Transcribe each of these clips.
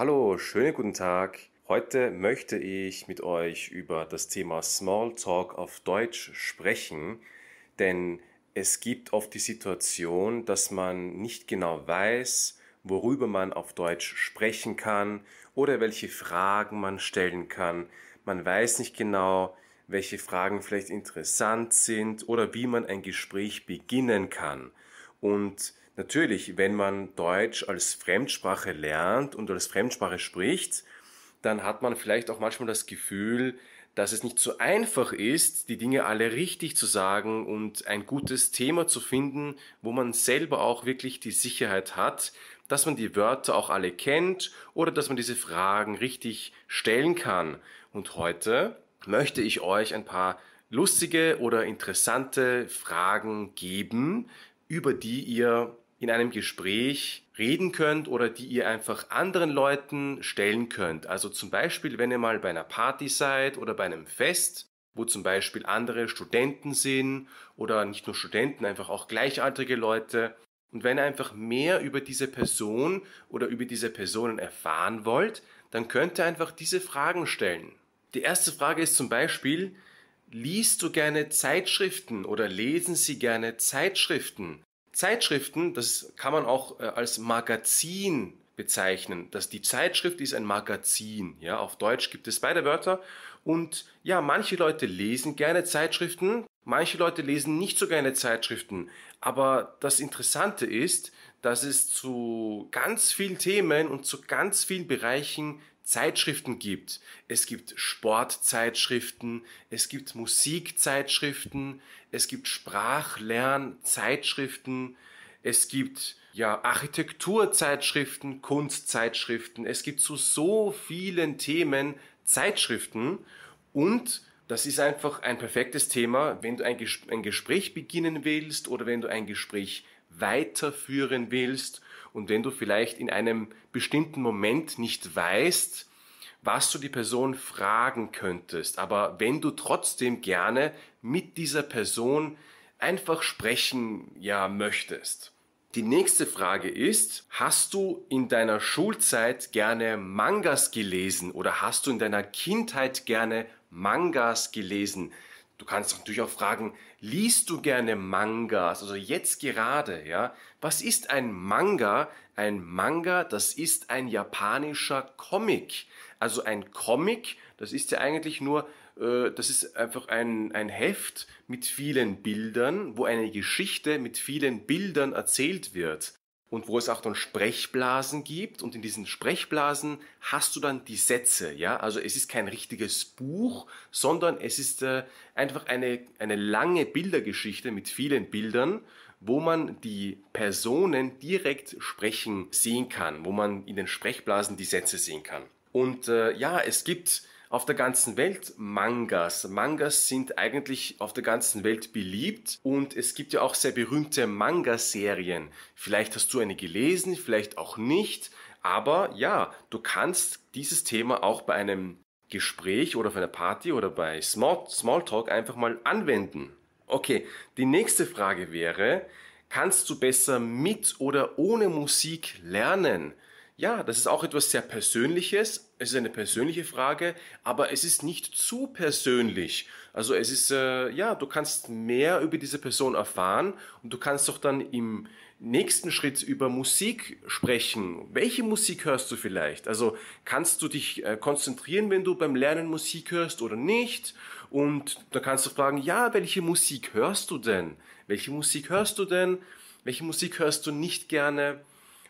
Hallo, schönen guten Tag. Heute möchte ich mit euch über das Thema Smalltalk auf Deutsch sprechen, denn es gibt oft die Situation, dass man nicht genau weiß, worüber man auf Deutsch sprechen kann oder welche Fragen man stellen kann. Man weiß nicht genau, welche Fragen vielleicht interessant sind oder wie man ein Gespräch beginnen kann. Und Natürlich, wenn man Deutsch als Fremdsprache lernt und als Fremdsprache spricht, dann hat man vielleicht auch manchmal das Gefühl, dass es nicht so einfach ist, die Dinge alle richtig zu sagen und ein gutes Thema zu finden, wo man selber auch wirklich die Sicherheit hat, dass man die Wörter auch alle kennt oder dass man diese Fragen richtig stellen kann. Und heute möchte ich euch ein paar lustige oder interessante Fragen geben, über die ihr in einem Gespräch reden könnt oder die ihr einfach anderen Leuten stellen könnt. Also zum Beispiel, wenn ihr mal bei einer Party seid oder bei einem Fest, wo zum Beispiel andere Studenten sind oder nicht nur Studenten, einfach auch gleichaltrige Leute. Und wenn ihr einfach mehr über diese Person oder über diese Personen erfahren wollt, dann könnt ihr einfach diese Fragen stellen. Die erste Frage ist zum Beispiel, Liest du gerne Zeitschriften oder lesen Sie gerne Zeitschriften? Zeitschriften, das kann man auch äh, als Magazin bezeichnen. Das, die Zeitschrift ist ein Magazin. Ja, auf Deutsch gibt es beide Wörter. Und ja, manche Leute lesen gerne Zeitschriften, manche Leute lesen nicht so gerne Zeitschriften. Aber das Interessante ist, dass es zu ganz vielen Themen und zu ganz vielen Bereichen Zeitschriften gibt. Es gibt Sportzeitschriften, es gibt Musikzeitschriften, es gibt Sprachlernzeitschriften, es gibt ja Architekturzeitschriften, Kunstzeitschriften. Es gibt zu so vielen Themen Zeitschriften und das ist einfach ein perfektes Thema, wenn du ein, Ges ein Gespräch beginnen willst oder wenn du ein Gespräch weiterführen willst und wenn du vielleicht in einem bestimmten Moment nicht weißt, was du die Person fragen könntest, aber wenn du trotzdem gerne mit dieser Person einfach sprechen ja möchtest. Die nächste Frage ist, hast du in deiner Schulzeit gerne Mangas gelesen oder hast du in deiner Kindheit gerne Mangas gelesen? Du kannst natürlich auch fragen, liest du gerne Mangas? Also jetzt gerade, ja? Was ist ein Manga? Ein Manga, das ist ein japanischer Comic. Also ein Comic, das ist ja eigentlich nur, äh, das ist einfach ein, ein Heft mit vielen Bildern, wo eine Geschichte mit vielen Bildern erzählt wird und wo es auch dann Sprechblasen gibt und in diesen Sprechblasen hast du dann die Sätze, ja, also es ist kein richtiges Buch, sondern es ist äh, einfach eine, eine lange Bildergeschichte mit vielen Bildern, wo man die Personen direkt sprechen sehen kann, wo man in den Sprechblasen die Sätze sehen kann. Und äh, ja, es gibt auf der ganzen Welt Mangas. Mangas sind eigentlich auf der ganzen Welt beliebt und es gibt ja auch sehr berühmte Manga-Serien. Vielleicht hast du eine gelesen, vielleicht auch nicht. Aber ja, du kannst dieses Thema auch bei einem Gespräch oder auf einer Party oder bei Smalltalk einfach mal anwenden. Okay, die nächste Frage wäre, kannst du besser mit oder ohne Musik lernen? Ja, das ist auch etwas sehr Persönliches. Es ist eine persönliche Frage, aber es ist nicht zu persönlich. Also es ist, äh, ja, du kannst mehr über diese Person erfahren und du kannst doch dann im nächsten Schritt über Musik sprechen. Welche Musik hörst du vielleicht? Also kannst du dich äh, konzentrieren, wenn du beim Lernen Musik hörst oder nicht? Und da kannst du fragen, ja, welche Musik hörst du denn? Welche Musik hörst du denn? Welche Musik hörst du nicht gerne?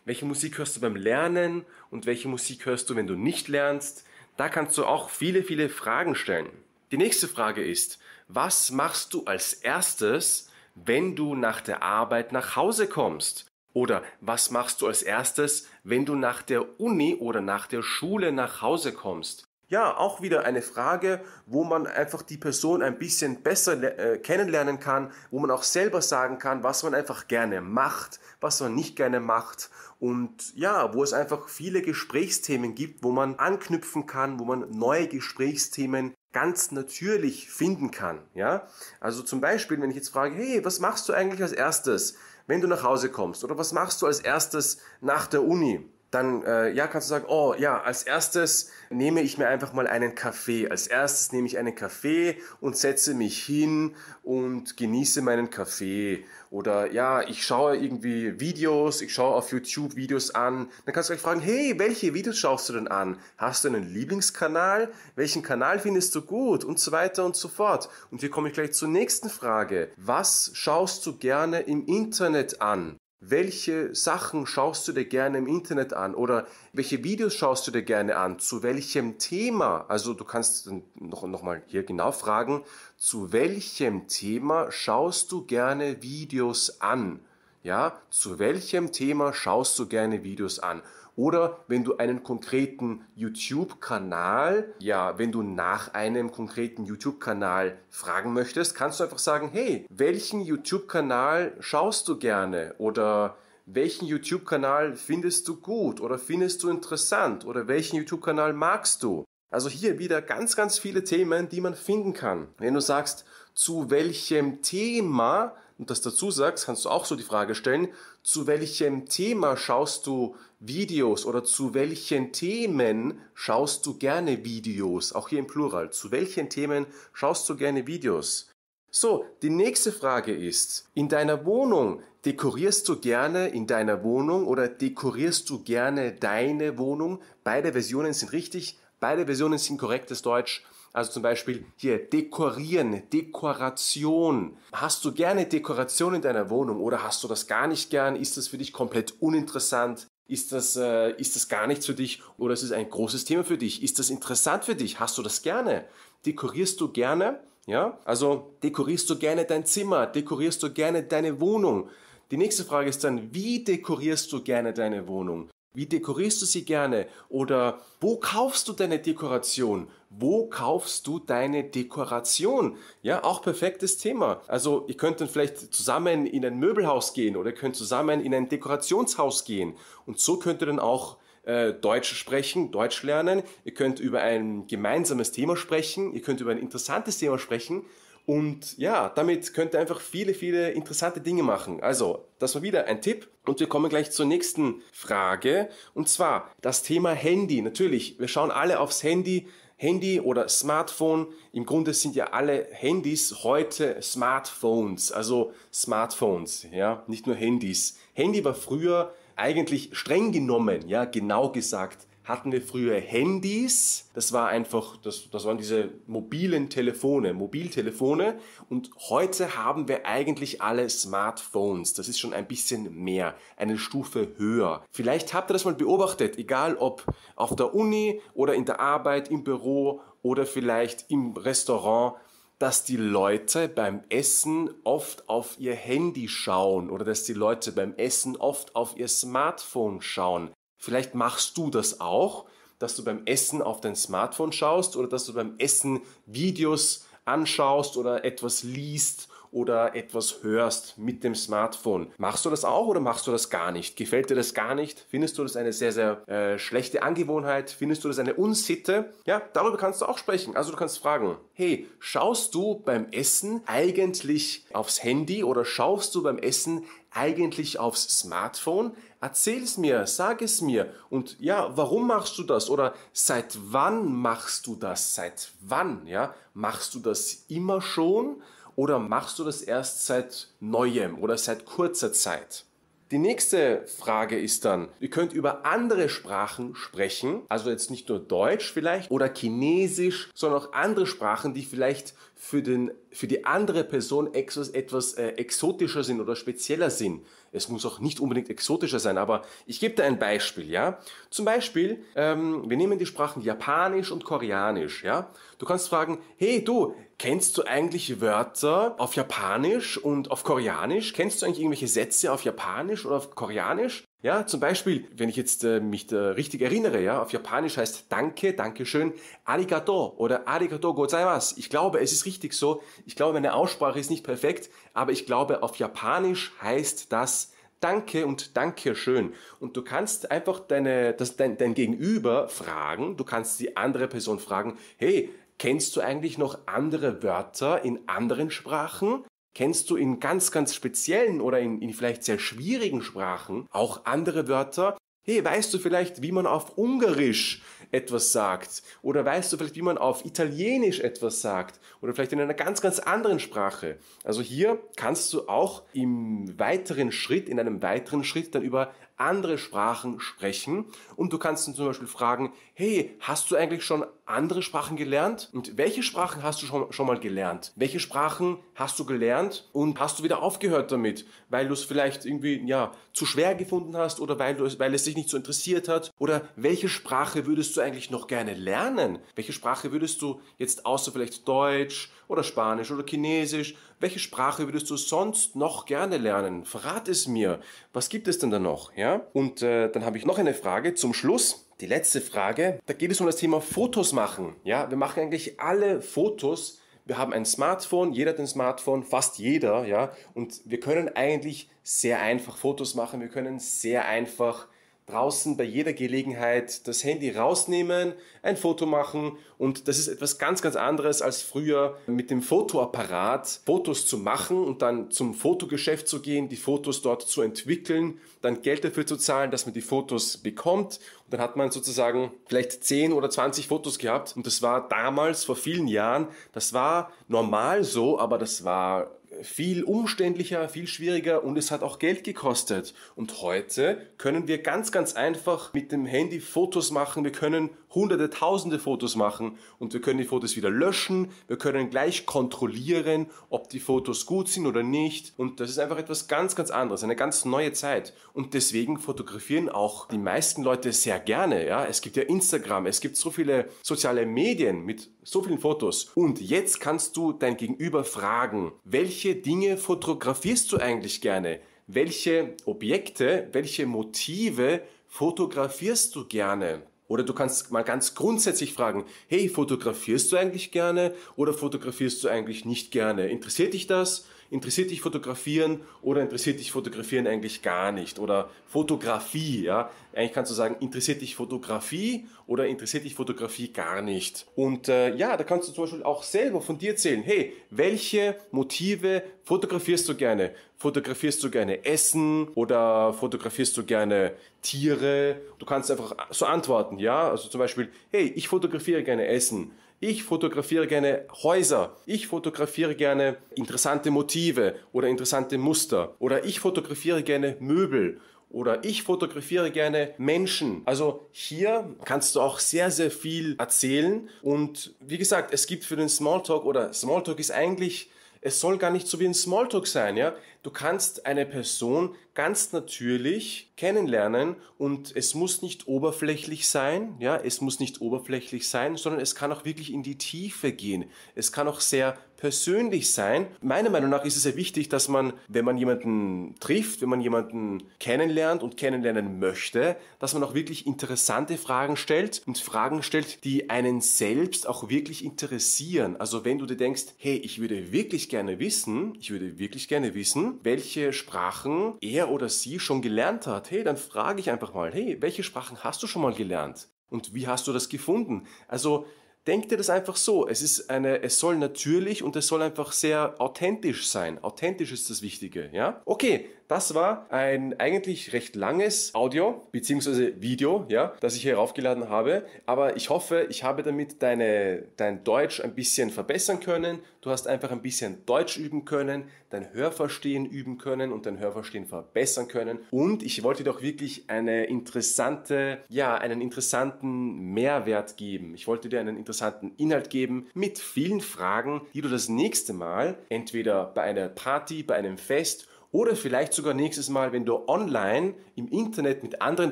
welche Musik hörst du beim Lernen und welche Musik hörst du, wenn du nicht lernst. Da kannst du auch viele, viele Fragen stellen. Die nächste Frage ist, was machst du als erstes, wenn du nach der Arbeit nach Hause kommst? Oder was machst du als erstes, wenn du nach der Uni oder nach der Schule nach Hause kommst? ja, auch wieder eine Frage, wo man einfach die Person ein bisschen besser äh, kennenlernen kann, wo man auch selber sagen kann, was man einfach gerne macht, was man nicht gerne macht und ja, wo es einfach viele Gesprächsthemen gibt, wo man anknüpfen kann, wo man neue Gesprächsthemen ganz natürlich finden kann, ja? Also zum Beispiel, wenn ich jetzt frage, hey, was machst du eigentlich als erstes, wenn du nach Hause kommst? Oder was machst du als erstes nach der Uni? dann äh, ja, kannst du sagen, oh ja, als erstes nehme ich mir einfach mal einen Kaffee. Als erstes nehme ich einen Kaffee und setze mich hin und genieße meinen Kaffee. Oder ja, ich schaue irgendwie Videos, ich schaue auf YouTube Videos an. Dann kannst du gleich fragen, hey, welche Videos schaust du denn an? Hast du einen Lieblingskanal? Welchen Kanal findest du gut? Und so weiter und so fort. Und hier komme ich gleich zur nächsten Frage. Was schaust du gerne im Internet an? Welche Sachen schaust du dir gerne im Internet an oder welche Videos schaust du dir gerne an? Zu welchem Thema? Also du kannst noch, noch mal hier genau fragen, zu welchem Thema schaust du gerne Videos an? Ja, zu welchem Thema schaust du gerne Videos an? Oder wenn du einen konkreten YouTube-Kanal, ja, wenn du nach einem konkreten YouTube-Kanal fragen möchtest, kannst du einfach sagen, hey, welchen YouTube-Kanal schaust du gerne? Oder welchen YouTube-Kanal findest du gut oder findest du interessant oder welchen YouTube-Kanal magst du? Also hier wieder ganz, ganz viele Themen, die man finden kann. Wenn du sagst, zu welchem Thema und das dazu sagst, kannst du auch so die Frage stellen, zu welchem Thema schaust du Videos oder zu welchen Themen schaust du gerne Videos? Auch hier im Plural. Zu welchen Themen schaust du gerne Videos? So, die nächste Frage ist, in deiner Wohnung, dekorierst du gerne in deiner Wohnung oder dekorierst du gerne deine Wohnung? Beide Versionen sind richtig, beide Versionen sind korrektes Deutsch. Also zum Beispiel hier dekorieren, Dekoration. Hast du gerne Dekoration in deiner Wohnung oder hast du das gar nicht gern? Ist das für dich komplett uninteressant? Ist das, äh, ist das gar nichts für dich oder ist es ein großes Thema für dich? Ist das interessant für dich? Hast du das gerne? Dekorierst du gerne? Ja, also dekorierst du gerne dein Zimmer? Dekorierst du gerne deine Wohnung? Die nächste Frage ist dann, wie dekorierst du gerne deine Wohnung? Wie dekorierst du sie gerne? Oder wo kaufst du deine Dekoration? Wo kaufst du deine Dekoration? Ja, auch perfektes Thema. Also ihr könnt dann vielleicht zusammen in ein Möbelhaus gehen oder ihr könnt zusammen in ein Dekorationshaus gehen. Und so könnt ihr dann auch äh, Deutsch sprechen, Deutsch lernen. Ihr könnt über ein gemeinsames Thema sprechen. Ihr könnt über ein interessantes Thema sprechen. Und ja, damit könnt ihr einfach viele, viele interessante Dinge machen. Also, das war wieder ein Tipp. Und wir kommen gleich zur nächsten Frage. Und zwar das Thema Handy. Natürlich, wir schauen alle aufs Handy. Handy oder Smartphone. Im Grunde sind ja alle Handys heute Smartphones, also Smartphones, ja, nicht nur Handys. Handy war früher eigentlich streng genommen, ja, genau gesagt hatten wir früher Handys. Das war einfach, das, das waren diese mobilen Telefone, Mobiltelefone. Und heute haben wir eigentlich alle Smartphones. Das ist schon ein bisschen mehr, eine Stufe höher. Vielleicht habt ihr das mal beobachtet, egal ob auf der Uni oder in der Arbeit, im Büro oder vielleicht im Restaurant dass die Leute beim Essen oft auf ihr Handy schauen oder dass die Leute beim Essen oft auf ihr Smartphone schauen. Vielleicht machst du das auch, dass du beim Essen auf dein Smartphone schaust oder dass du beim Essen Videos anschaust oder etwas liest oder etwas hörst mit dem Smartphone. Machst du das auch oder machst du das gar nicht? Gefällt dir das gar nicht? Findest du das eine sehr, sehr äh, schlechte Angewohnheit? Findest du das eine Unsitte? Ja, darüber kannst du auch sprechen. Also du kannst fragen, hey, schaust du beim Essen eigentlich aufs Handy oder schaust du beim Essen eigentlich aufs Smartphone? erzähl es mir, sag es mir. Und ja, warum machst du das? Oder seit wann machst du das? Seit wann? Ja, machst du das immer schon? Oder machst du das erst seit neuem oder seit kurzer Zeit? Die nächste Frage ist dann, ihr könnt über andere Sprachen sprechen, also jetzt nicht nur Deutsch vielleicht oder Chinesisch, sondern auch andere Sprachen, die vielleicht für, den, für die andere Person etwas, etwas äh, exotischer sind oder spezieller sind. Es muss auch nicht unbedingt exotischer sein, aber ich gebe dir ein Beispiel, ja. Zum Beispiel, ähm, wir nehmen die Sprachen Japanisch und Koreanisch, ja. Du kannst fragen, hey du, kennst du eigentlich Wörter auf Japanisch und auf Koreanisch? Kennst du eigentlich irgendwelche Sätze auf Japanisch oder auf Koreanisch? Ja, zum Beispiel, wenn ich jetzt äh, mich da richtig erinnere, ja, auf Japanisch heißt Danke, Dankeschön, Arigato oder Arigato gozaimasu. Ich glaube, es ist richtig so. Ich glaube, meine Aussprache ist nicht perfekt, aber ich glaube, auf Japanisch heißt das Danke und Dankeschön. Und du kannst einfach deine, das, dein, dein Gegenüber fragen, du kannst die andere Person fragen, hey, kennst du eigentlich noch andere Wörter in anderen Sprachen? Kennst du in ganz, ganz speziellen oder in, in vielleicht sehr schwierigen Sprachen auch andere Wörter, Hey, weißt du vielleicht, wie man auf Ungarisch etwas sagt? Oder weißt du vielleicht, wie man auf Italienisch etwas sagt? Oder vielleicht in einer ganz, ganz anderen Sprache? Also hier kannst du auch im weiteren Schritt, in einem weiteren Schritt dann über andere Sprachen sprechen. Und du kannst ihn zum Beispiel fragen, hey, hast du eigentlich schon andere Sprachen gelernt? Und welche Sprachen hast du schon, schon mal gelernt? Welche Sprachen hast du gelernt und hast du wieder aufgehört damit, weil du es vielleicht irgendwie ja, zu schwer gefunden hast oder weil, du weil es dich nicht so interessiert hat? Oder welche Sprache würdest du eigentlich noch gerne lernen? Welche Sprache würdest du jetzt außer vielleicht Deutsch oder Spanisch oder Chinesisch welche Sprache würdest du sonst noch gerne lernen? Verrat es mir. Was gibt es denn da noch? Ja? Und äh, dann habe ich noch eine Frage zum Schluss. Die letzte Frage. Da geht es um das Thema Fotos machen. Ja, wir machen eigentlich alle Fotos. Wir haben ein Smartphone, jeder hat ein Smartphone, fast jeder, ja. Und wir können eigentlich sehr einfach Fotos machen, wir können sehr einfach draußen bei jeder Gelegenheit das Handy rausnehmen, ein Foto machen und das ist etwas ganz, ganz anderes als früher mit dem Fotoapparat Fotos zu machen und dann zum Fotogeschäft zu gehen, die Fotos dort zu entwickeln, dann Geld dafür zu zahlen, dass man die Fotos bekommt und dann hat man sozusagen vielleicht 10 oder 20 Fotos gehabt und das war damals vor vielen Jahren, das war normal so, aber das war viel umständlicher, viel schwieriger und es hat auch Geld gekostet. Und heute können wir ganz, ganz einfach mit dem Handy Fotos machen. Wir können hunderte, tausende Fotos machen und wir können die Fotos wieder löschen. Wir können gleich kontrollieren, ob die Fotos gut sind oder nicht. Und das ist einfach etwas ganz, ganz anderes, eine ganz neue Zeit. Und deswegen fotografieren auch die meisten Leute sehr gerne. Ja, es gibt ja Instagram, es gibt so viele soziale Medien mit so vielen Fotos. Und jetzt kannst du dein Gegenüber fragen, welche welche Dinge fotografierst du eigentlich gerne? Welche Objekte, welche Motive fotografierst du gerne? Oder du kannst mal ganz grundsätzlich fragen, hey, fotografierst du eigentlich gerne oder fotografierst du eigentlich nicht gerne? Interessiert dich das? interessiert dich Fotografieren oder interessiert dich Fotografieren eigentlich gar nicht? Oder Fotografie, ja? Eigentlich kannst du sagen, interessiert dich Fotografie oder interessiert dich Fotografie gar nicht? Und äh, ja, da kannst du zum Beispiel auch selber von dir erzählen, hey, welche Motive fotografierst du gerne? Fotografierst du gerne Essen oder fotografierst du gerne Tiere? Du kannst einfach so antworten, ja? Also zum Beispiel, hey, ich fotografiere gerne Essen. Ich fotografiere gerne Häuser. Ich fotografiere gerne interessante Motive oder interessante Muster. Oder ich fotografiere gerne Möbel. Oder ich fotografiere gerne Menschen. Also hier kannst du auch sehr, sehr viel erzählen. Und wie gesagt, es gibt für den Smalltalk oder Smalltalk ist eigentlich es soll gar nicht so wie ein Smalltalk sein, ja. Du kannst eine Person ganz natürlich kennenlernen und es muss nicht oberflächlich sein, ja. Es muss nicht oberflächlich sein, sondern es kann auch wirklich in die Tiefe gehen. Es kann auch sehr persönlich sein. Meiner Meinung nach ist es sehr wichtig, dass man, wenn man jemanden trifft, wenn man jemanden kennenlernt und kennenlernen möchte, dass man auch wirklich interessante Fragen stellt und Fragen stellt, die einen selbst auch wirklich interessieren. Also wenn du dir denkst, hey, ich würde wirklich gerne wissen, ich würde wirklich gerne wissen, welche Sprachen er oder sie schon gelernt hat, hey, dann frage ich einfach mal, hey, welche Sprachen hast du schon mal gelernt? Und wie hast du das gefunden? Also denkt ihr das einfach so. Es ist eine, es soll natürlich und es soll einfach sehr authentisch sein. Authentisch ist das Wichtige, ja? Okay, das war ein eigentlich recht langes Audio bzw. Video, ja, das ich hier raufgeladen habe. Aber ich hoffe, ich habe damit deine, dein Deutsch ein bisschen verbessern können. Du hast einfach ein bisschen Deutsch üben können, dein Hörverstehen üben können und dein Hörverstehen verbessern können. Und ich wollte dir auch wirklich eine interessante, ja, einen interessanten Mehrwert geben. Ich wollte dir einen interessanten Inhalt geben mit vielen Fragen, die du das nächste Mal entweder bei einer Party, bei einem Fest oder vielleicht sogar nächstes Mal, wenn du online im Internet mit anderen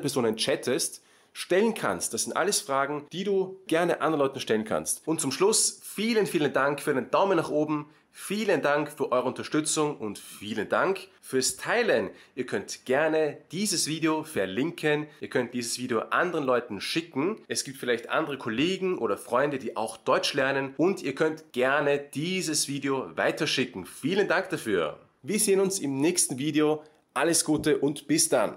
Personen chattest, stellen kannst. Das sind alles Fragen, die du gerne anderen Leuten stellen kannst. Und zum Schluss vielen, vielen Dank für den Daumen nach oben. Vielen Dank für eure Unterstützung und vielen Dank fürs Teilen. Ihr könnt gerne dieses Video verlinken. Ihr könnt dieses Video anderen Leuten schicken. Es gibt vielleicht andere Kollegen oder Freunde, die auch Deutsch lernen und ihr könnt gerne dieses Video weiterschicken. Vielen Dank dafür. Wir sehen uns im nächsten Video. Alles Gute und bis dann.